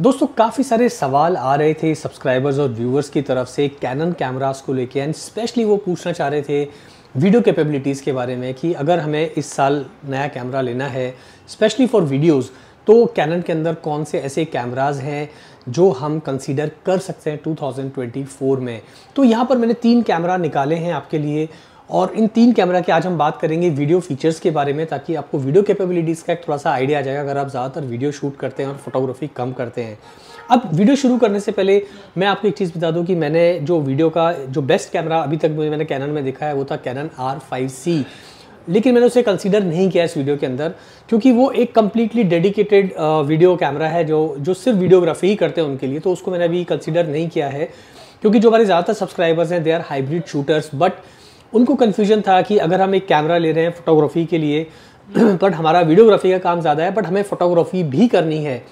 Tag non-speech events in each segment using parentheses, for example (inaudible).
दोस्तों काफ़ी सारे सवाल आ रहे थे सब्सक्राइबर्स और व्यूअर्स की तरफ से कैनन कैमरास को लेके एंड स्पेशली वो पूछना चाह रहे थे वीडियो कैपेबिलिटीज़ के बारे में कि अगर हमें इस साल नया कैमरा लेना है स्पेशली फॉर वीडियोज़ तो कैनन के अंदर कौन से ऐसे कैमराज हैं जो हम कंसीडर कर सकते हैं 2024 में तो यहाँ पर मैंने तीन कैमरा निकाले हैं आपके लिए और इन तीन कैमरा की आज हम बात करेंगे वीडियो फीचर्स के बारे में ताकि आपको वीडियो कैपेबिलिटीज़ का एक थोड़ा सा आइडिया आ जाएगा अगर आप ज़्यादातर वीडियो शूट करते हैं और फोटोग्राफी कम करते हैं अब वीडियो शुरू करने से पहले मैं आपको एक चीज़ बता दूं कि मैंने जो वीडियो का जो बेस्ट कैमरा अभी तक मुझे मैंने कैनन में देखा है वो था कैनन आर फाइव सी लेकिन मैंने उसे कंसीडर नहीं किया इस वीडियो के अंदर क्योंकि वो एक कम्प्लीटली डेडिकेटेड वीडियो कैमरा है जो जो सिर्फ वीडियोग्राफी ही करते हैं उनके लिए तो उसको मैंने अभी कंसीडर नहीं किया है क्योंकि जो हमारे ज़्यादातर सब्सक्राइबर्स हैं they are hybrid shooters but उनको कन्फ्यूजन था कि अगर हम एक कैमरा ले रहे हैं फोटोग्राफी के लिए बट (clears throat) हमारा वीडियोग्राफी का काम ज़्यादा है बट हमें फोटोग्राफी भी करनी है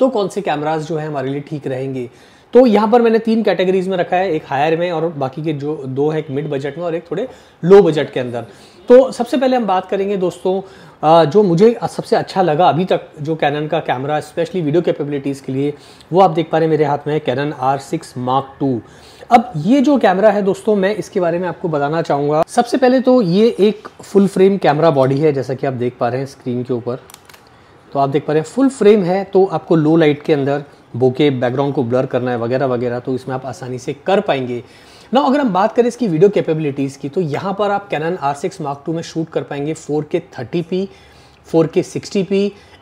तो कौन से कैमराज जो है हमारे लिए ठीक रहेंगे तो यहाँ पर मैंने तीन कैटेगरीज में रखा है एक हायर में और बाकी के जो दो है एक मिड बजट में और एक थोड़े लो बजट के अंदर तो सबसे पहले हम बात करेंगे दोस्तों जो मुझे सबसे अच्छा लगा अभी तक जो कैनन का कैमरा स्पेशली वीडियो कैपेबिलिटीज़ के लिए वो आप देख पा रहे हैं मेरे हाथ में है Canon R six mark two अब ये जो कैमरा है दोस्तों मैं इसके बारे में आपको बताना चाहूँगा सबसे पहले तो ये एक फुल फ्रेम कैमरा बॉडी है जैसा कि आप देख पा रहे हैं स्क्रीन के ऊपर तो आप देख पा रहे हैं फुल फ्रेम है तो आपको लो लाइट के अंदर बोके बैकग्राउंड को ब्लर करना है वगैरह वगैरह तो इसमें आप आसानी से कर पाएंगे ना अगर हम बात करें इसकी वीडियो कैपेबिलिटीज़ की तो यहाँ पर आप Canon R six mark two में शूट कर पाएंगे four K thirty P four K sixty P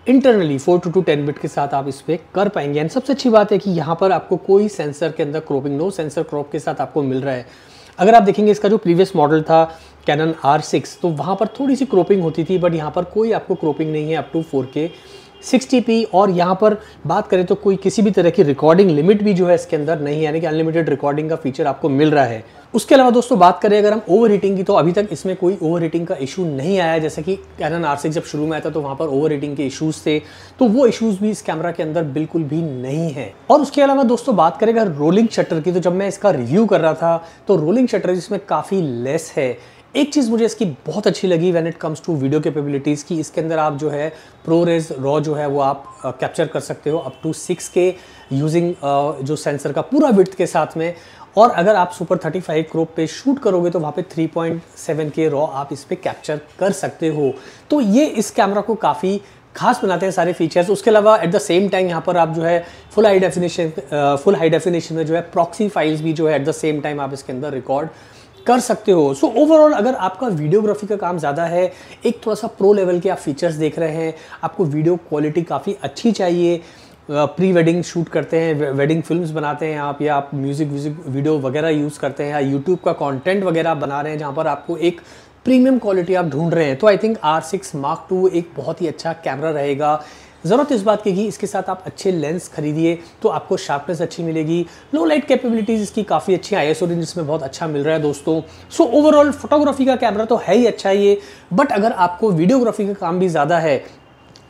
internally four two two ten bit के साथ आप इस पर कर पाएंगे एंड सबसे अच्छी बात है कि यहाँ पर आपको कोई सेंसर के अंदर क्रॉपिंग नो सेंसर क्रॉप के साथ आपको मिल रहा है अगर आप देखेंगे इसका जो प्रीवियस मॉडल था कैनन आर सिक्स तो वहाँ पर थोड़ी सी क्रोपिंग होती थी बट यहाँ पर कोई आपको क्रोपिंग नहीं है up to four K sixty P और यहाँ पर बात करें तो कोई किसी भी तरह की रिकॉर्डिंग लिमिट भी जो है इसके अंदर नहीं है यानी कि अनलिमिटेड रिकॉर्डिंग का फीचर आपको मिल रहा है उसके अलावा दोस्तों बात करें अगर हम ओवर हीटिंग की तो अभी तक इसमें कोई ओवर हीटिंग का इशू नहीं आया जैसे कि कैनन आर सिक्स जब शुरू में आया था तो वहाँ पर ओवर हीटिंग के इशूज़ थे तो वो इशूज़ भी इस कैमरा के अंदर बिल्कुल भी नहीं है और उसके अलावा दोस्तों बात करें अगर रोलिंग शटर की तो जब मैं इसका रिव्यू कर रहा था तो रोलिंग शटर इसमें काफ़ी लेस है एक चीज़ मुझे इसकी बहुत अच्छी लगी when it comes to video capabilities की इसके अंदर आप जो है प्रो रेज रॉ जो है वो आप कैप्चर कर सकते हो up to six K using जो सेंसर का पूरा विथ के साथ में और अगर आप सुपर 35 फाइव क्रोप पे शूट करोगे तो वहाँ पे 3.7 के रॉ आप इस पर कैप्चर कर सकते हो तो ये इस कैमरा को काफ़ी खास बनाते हैं सारे फीचर्स उसके अलावा एट द सेम टाइम यहाँ पर आप जो है full high definition full high definition में जो है प्रॉक्सी फाइल्स भी जो है एट द सेम टाइम आप इसके अंदर रिकॉर्ड कर सकते हो सो so, ओवरऑल अगर आपका वीडियोग्राफी का काम ज़्यादा है एक थोड़ा सा प्रो लेवल के आप फीचर्स देख रहे हैं आपको वीडियो क्वालिटी काफ़ी अच्छी चाहिए प्री वेडिंग शूट करते हैं वेडिंग फिल्म्स बनाते हैं आप या आप म्यूज़िक व्यूज़िक वीडियो वगैरह यूज़ करते हैं या यूट्यूब का कंटेंट वगैरह बना रहे हैं जहाँ पर आपको एक प्रीमियम क्वालिटी आप ढूंढ रहे हैं तो I think R six mark two एक बहुत ही अच्छा कैमरा रहेगा ज़रूरत इस बात की कि इसके साथ आप अच्छे लेंस खरीदिए तो आपको शार्पनेस अच्छी मिलेगी लो लाइट कैपेबिलिटीज़ इसकी काफ़ी अच्छी आई एस रेंज इसमें बहुत अच्छा मिल रहा है दोस्तों सो ओवरऑल फोटोग्राफी का कैमरा तो है ही अच्छा ये बट अगर आपको वीडियोग्राफी का काम भी ज़्यादा है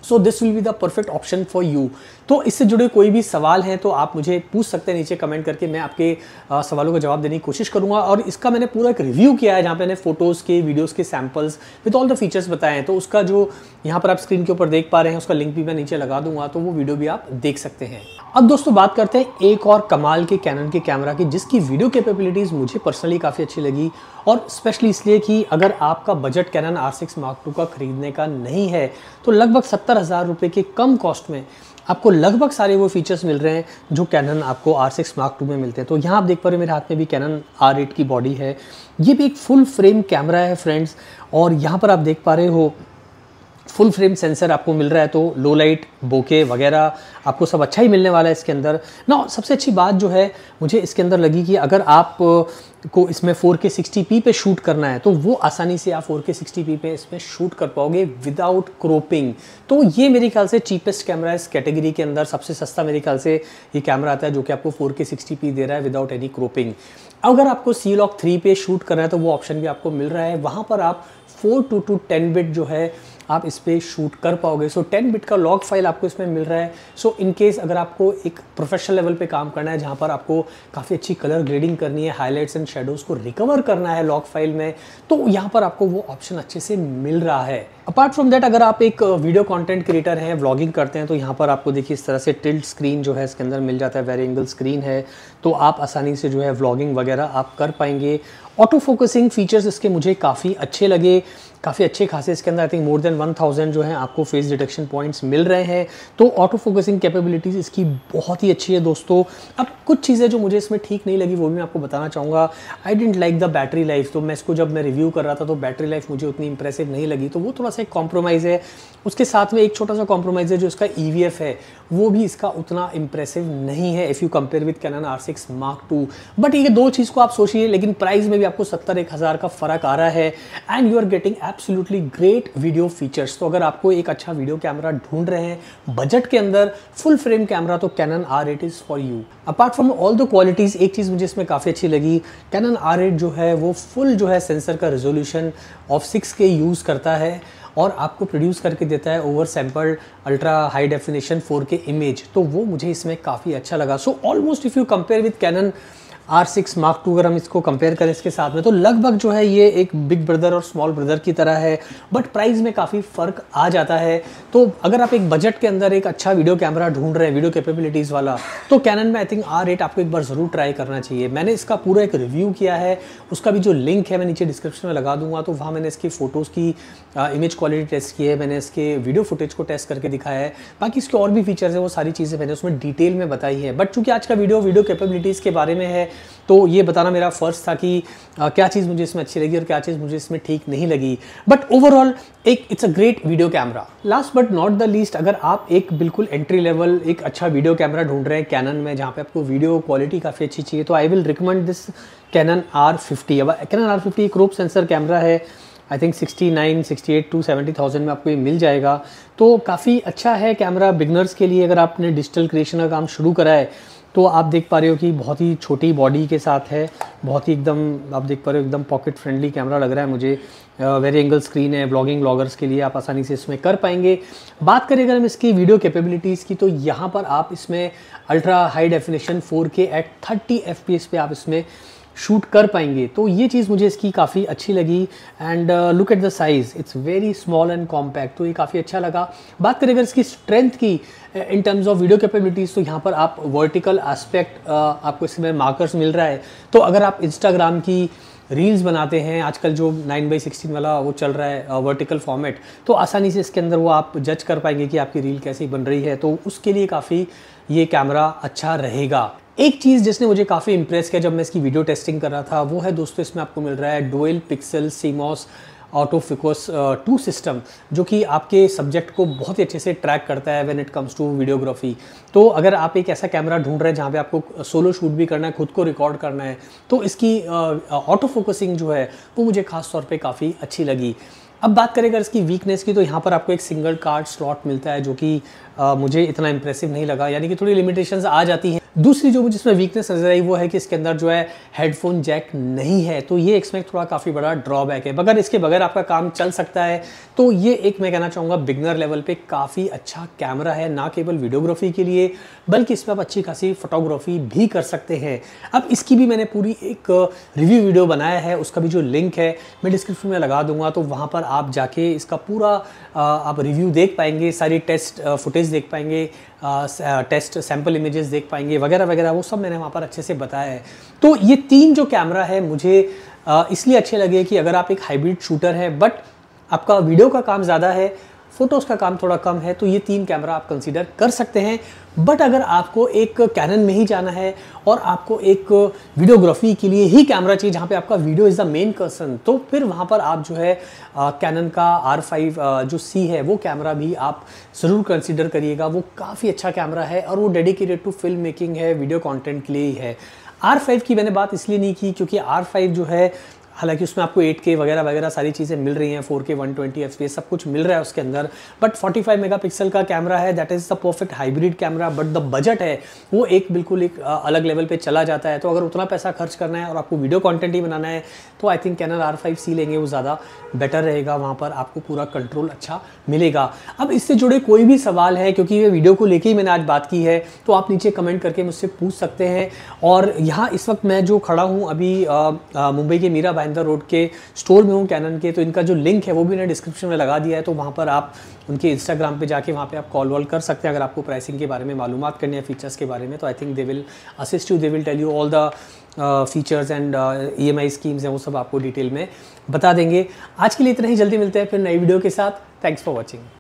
so this will be the perfect option for you तो इससे जुड़े कोई भी सवाल हैं तो आप मुझे पूछ सकते हैं नीचे कमेंट करके मैं आपके आ, सवालों का जवाब देने की कोशिश करूंगा और इसका मैंने पूरा एक रिव्यू किया है जहाँ पे मैंने फोटोज़ के वीडियोज़ के samples with all the features बताए हैं तो उसका जो यहाँ पर आप स्क्रीन के ऊपर देख पा रहे हैं उसका लिंक भी मैं नीचे लगा दूंगा तो वो वीडियो भी आप देख सकते हैं अब दोस्तों बात करते हैं एक और कमाल के कैनन के कैमरा की जिसकी वीडियो कैपेबिलिटीज़ मुझे पर्सनली काफ़ी अच्छी लगी और स्पेशली इसलिए कि अगर आपका budget Canon R six mark two का खरीदने का नहीं है तो लगभग सत्तर सत्तर हज़ार रुपये के कम कॉस्ट में आपको लगभग सारे वो फीचर्स मिल रहे हैं जो कैनन आपको आर सिक्स मार्क टू में मिलते हैं तो यहाँ आप देख पा रहे हो मेरे हाथ में भी कैनन आर एट की बॉडी है ये भी एक फुल फ्रेम कैमरा है फ्रेंड्स और यहाँ पर आप देख पा रहे हो फुल फ्रेम सेंसर आपको मिल रहा है तो लो लाइट बोके वगैरह आपको सब अच्छा ही मिलने वाला है इसके अंदर ना सबसे अच्छी बात जो है मुझे इसके अंदर लगी कि अगर आप को इसमें 4K 60p पे शूट करना है तो वो आसानी से आप 4K 60p पे इसमें शूट कर पाओगे विदाउट क्रोपिंग तो ये मेरे ख्याल से चीपेस्ट कैमरा इस कैटेगरी के अंदर सबसे सस्ता मेरे ख्याल से ये कैमरा आता है जो कि आपको 4K 60p दे रहा है विदाउट एनी क्रोपिंग अगर आपको सी लॉक थ्री पे शूट करना है तो वो ऑप्शन भी आपको मिल रहा है वहाँ पर आप four two two ten bit जो है आप इस पर शूट कर पाओगे सो टेन बिट का लॉग फाइल आपको इसमें मिल रहा है सो so, इन केस अगर आपको एक प्रोफेशनल लेवल पे काम करना है जहाँ पर आपको काफ़ी अच्छी कलर ग्रेडिंग करनी है हाईलाइट्स एंड शेडोज़ को रिकवर करना है लॉग फाइल में तो यहाँ पर आपको वो ऑप्शन अच्छे से मिल रहा है अपार्ट फ्रॉम दैट अगर आप एक वीडियो कॉन्टेंट क्रिएटर हैं व्लॉगिंग करते हैं तो यहाँ पर आपको देखिए इस तरह से टिल्ट स्क्रीन जो है इसके अंदर मिल जाता है वेरी एंगल स्क्रीन है तो आप आसानी से जो है व्लॉगिंग वगैरह आप कर पाएंगे ऑटो फोकसिंग फीचर्स इसके मुझे काफ़ी अच्छे लगे काफ़ी अच्छे खासे इसके अंदर आई थिंक मोर देन 1000 जो है आपको फेस डिटेक्शन पॉइंट्स मिल रहे हैं तो ऑटो फोकसिंग कैपेबिलिटीज़ इसकी बहुत ही अच्छी है दोस्तों अब कुछ चीज़ें जो मुझे इसमें ठीक नहीं लगी वो भी मैं आपको बताना चाहूँगा I didn't like the battery life तो मैं इसको जब मैं रिव्यू कर रहा था तो बैटरी लाइफ मुझे उतनी इंप्रेसिव नहीं लगी तो वो थोड़ा सा एक कॉम्प्रोमाइज़ है उसके साथ में एक छोटा सा कॉम्प्रोमाइज़ है जो इसका ई e है वो भी इसका उतना इंप्रेसिव नहीं है if you compare with Canon R six mark two but ये दो चीज़ को आप सोचिए लेकिन प्राइस में भी आपको सत्तर एक हज़ार का फ़र्क आ रहा है and you are getting absolutely great video features तो अगर आपको एक अच्छा वीडियो कैमरा ढूंढ रहे हैं बजट के अंदर फुल फ्रेम कैमरा तो Canon R eight is for you apart from all the qualities एक चीज़ मुझे इसमें काफ़ी अच्छी लगी कैनन आर एट जो है वो फुल जो है सेंसर का resolution of six K use करता है और आपको प्रोड्यूस करके देता है over sample ultra high definition 4K image तो वो मुझे इसमें काफ़ी अच्छा लगा so almost if you compare with Canon R six mark two अगर हम इसको कंपेयर करें इसके साथ में तो लगभग जो है ये एक बिग ब्रदर और स्मॉल ब्रदर की तरह है बट प्राइस में काफ़ी फ़र्क आ जाता है तो अगर आप एक बजट के अंदर एक अच्छा वीडियो कैमरा ढूंढ रहे हैं वीडियो कैपेबिलिटीज़ वाला तो कैनन में आई थिंक आर एट आपको एक बार ज़रूर ट्राई करना चाहिए मैंने इसका पूरा एक रिव्यू किया है उसका भी जो लिंक है मैं नीचे डिस्क्रिप्शन में लगा दूंगा तो वहाँ मैंने इसकी फ़ोटोज़ की इमेज क्वालिटी टेस्ट की है मैंने इसके वीडियो फुटेज को टेस्ट करके दिखाया है बाकी इसके और भी फीचर्स हैं वो सारी चीज़ें मैंने उसमें डिटेल में बताई है बट चूँकि आज का वीडियो वीडियो कैपेबिलिटीज़ के बारे में है तो ये बताना मेरा फर्स्ट था कि आ, क्या चीज़ मुझे इसमें अच्छी लगी और क्या चीज़ मुझे इसमें ठीक नहीं लगी बट ओवरऑल एक it's a great video camera last but not the least अगर आप एक बिल्कुल एंट्री लेवल एक अच्छा वीडियो कैमरा ढूंढ रहे हैं कैनन में जहाँ पे आपको वीडियो क्वालिटी काफ़ी अच्छी चाहिए तो I will recommend this Canon R fifty अब कैनन आर फिफ्टी एक रोप सेंसर कैमरा है I think sixty eight to seventy thousand में आपको ये मिल जाएगा तो काफ़ी अच्छा है कैमरा बिगनर्स के लिए अगर आपने डिजिटल क्रिएशन का काम शुरू करा है तो आप देख पा रहे हो कि बहुत ही छोटी बॉडी के साथ है बहुत ही एकदम आप देख पा रहे हो एकदम पॉकेट फ्रेंडली कैमरा लग रहा है मुझे वेरी एंगल स्क्रीन है ब्लॉगिंग ब्लॉगर्स के लिए आप आसानी से इसमें कर पाएंगे बात करें अगर हम इसकी वीडियो कैपेबिलिटीज़ की तो यहाँ पर आप इसमें ultra high definition 4K at thirty F पे आप इसमें शूट कर पाएंगे तो ये चीज़ मुझे इसकी काफ़ी अच्छी लगी and look at the size it's very small and compact तो ये काफ़ी अच्छा लगा बात करें अगर इसकी स्ट्रेंथ की in terms of video capabilities तो यहाँ पर आप वर्टिकल एस्पेक्ट uh, आपको इसमें मार्कर्स मिल रहा है तो अगर आप इंस्टाग्राम की रील्स बनाते हैं आजकल जो नाइन बाई सिक्सटीन वाला वो चल रहा है वर्टिकल uh, फॉर्मेट तो आसानी से इसके अंदर वो आप जज कर पाएंगे कि आपकी रील कैसी बन रही है तो उसके लिए काफ़ी ये कैमरा अच्छा रहेगा एक चीज़ जिसने मुझे काफ़ी इंप्रेस किया जब मैं इसकी वीडियो टेस्टिंग कर रहा था वो है दोस्तों इसमें आपको मिल रहा है dual pixel CMOS auto focus two system जो कि आपके सब्जेक्ट को बहुत ही अच्छे से ट्रैक करता है when it comes to videography तो अगर आप एक ऐसा कैमरा ढूंढ रहे हैं जहाँ पे आपको सोलो शूट भी करना है खुद को रिकॉर्ड करना है तो इसकी ऑटो uh, फोकसिंग जो है वो मुझे खास तौर पे काफ़ी अच्छी लगी अब बात करें अगर इसकी वीकनेस की तो यहाँ पर आपको एक सिंगल कार्ड स्लॉट मिलता है जो कि uh, मुझे इतना इंप्रेसिव नहीं लगा यानी कि थोड़ी लिमिटेशन आ जाती हैं दूसरी जो मुझे इसमें वीकनेस नज़र आई वो है कि इसके अंदर जो है हेडफोन जैक नहीं है तो ये इसमें थोड़ा काफ़ी बड़ा ड्रॉबैक है मगर इसके बगैर आपका काम चल सकता है तो ये एक मैं कहना चाहूँगा बिगनर लेवल पर काफ़ी अच्छा कैमरा है ना केवल वीडियोग्राफी के लिए बल्कि इसमें आप अच्छी खासी फोटोग्राफी भी कर सकते हैं अब इसकी भी मैंने पूरी एक रिव्यू वीडियो बनाया है उसका भी जो लिंक है मैं डिस्क्रिप्शन में लगा दूंगा तो वहाँ पर आप जाके इसका पूरा आप रिव्यू देख पाएंगे सारी टेस्ट फुटेज देख पाएंगे टेस्ट सैम्पल इमेजेस देख पाएंगे वगैरह वगैरह वो सब मैंने वहाँ पर अच्छे से बताया है तो ये तीन जो कैमरा है मुझे इसलिए अच्छे लगे कि अगर आप एक हाइब्रिड शूटर है बट आपका वीडियो का काम ज़्यादा है फ़ोटोज़ का काम थोड़ा कम है तो ये तीन कैमरा आप कंसीडर कर सकते हैं बट अगर आपको एक कैनन में ही जाना है और आपको एक वीडियोग्राफी के लिए ही कैमरा चाहिए जहाँ पे आपका video is the main concern तो फिर वहाँ पर आप जो है कैनन का आर फाइव जो सी है वो कैमरा भी आप ज़रूर कंसिडर करिएगा वो काफ़ी अच्छा कैमरा है और वो डेडिकेटेड टू फिल्म मेकिंग है वीडियो कॉन्टेंट के लिए ही है आर फाइव की मैंने बात इसलिए नहीं की क्योंकि आर फाइव जो है हालांकि उसमें आपको 8K वगैरह वगैरह सारी चीज़ें मिल रही हैं 4K 120 fps सब कुछ मिल रहा है उसके अंदर बट 45 मेगापिक्सल का कैमरा है that is the perfect hybrid camera but the budget है वो एक बिल्कुल एक अलग लेवल पर चला जाता है तो अगर उतना पैसा खर्च करना है और आपको वीडियो कॉन्टेंट ही बनाना है तो I think Canon R five C लेंगे वो ज़्यादा बेटर रहेगा वहाँ पर आपको पूरा कंट्रोल अच्छा मिलेगा अब इससे जुड़े कोई भी सवाल है क्योंकि ये वीडियो को लेकर ही मैंने आज बात की है तो आप नीचे कमेंट करके मुझसे पूछ सकते हैं और यहाँ इस वक्त मैं जो खड़ा हूँ अभी मुंबई के मीरा काइंदा रोड के स्टोर में हूँ कैनन के तो इनका जो लिंक है वो भी मैंने डिस्क्रिप्शन में लगा दिया है तो वहाँ पर आप उनके इंस्टाग्राम पे जाके वहाँ पे आप कॉल वॉल कर सकते हैं अगर आपको प्राइसिंग के बारे में मालूम करनी है फीचर्स के बारे में तो I think they will assist you they will tell you all the features and E M I schemes हैं वो सब आपको डिटेल में बता देंगे आज के लिए इतना ही जल्दी मिलते हैं फिर नई वीडियो के साथ थैंक्स फॉर वॉचिंग